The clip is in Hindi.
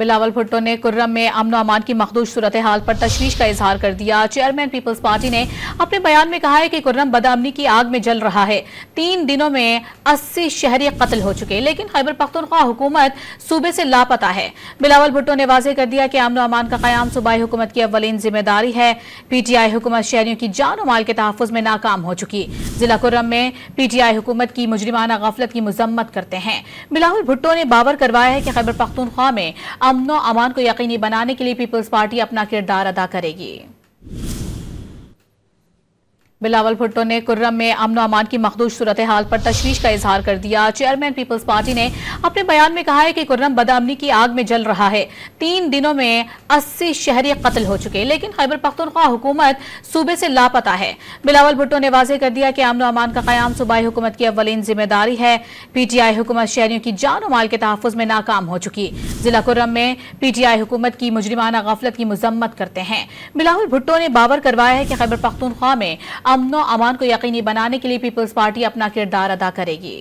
बिलावल भुट्टो ने कुर्रम में अमन अमान की मखदूश सूरत हाल पर तशवीश का इजहार कर दिया चेयरमैन पीपल्स पार्टी ने अपने बयान में कहा है कि कुर्रम बदामनी की आग में जल रहा है तीन दिनों में अस्सी शहरी कत्ल हो चुके लेकिन खैबर पख्तनख्वा हुकूमत सूबे से लापता है बिलावल भुट्टो ने वाजे कर दिया कि अमन अमान का क्याम सूबाई हुकूमत की अवलिन जिम्मेदारी है पी टी आई हुकूमत शहरियों की जान माल के तहफ़ में नाकाम हो चुकी जिला कुर्रम में पी टी आई हुकूमत की मुजरिमाना गफलत की मजम्मत करते हैं बिलावल भुट्टो ने बावर करवाया है कि खैबर पख्तनख्वा में अमनो अमान को यकीनी बनाने के लिए पीपल्स पार्टी अपना किरदार अदा करेगी बिलावल भुट्टो ने कुर्रम में अमन अमान की मखदूश सूरत हाल पर तशवीश का इजहार कर दिया चेयरमैन पीपल्स पार्टी ने अपने बयान में कहा है कि कुर्रम बदामनी की आग में जल रहा है तीन दिनों में अस्सी शहरी कत्ल हो चुके लेकिन खैबर पख्तनख्वा हुकूमत सूबे से लापता है बिलावल भुट्टो ने वाजे कर दिया कि अमन अमान का क्याम सूबाई हुकूमत की अवलिन जिम्मेदारी है पी टी आई हुकूमत शहरियों की जान माल के तहफ़ में नाकाम हो चुकी जिला कुर्रम में पी टी आई हुकूमत की मुजरिमाना गफलत की मजम्मत करते हैं बिलावल भुट्टो ने बावर करवाया है कि खैबर पख्तनख्वा में अमनो अमान को यकीनी बनाने के लिए पीपल्स पार्टी अपना किरदार अदा करेगी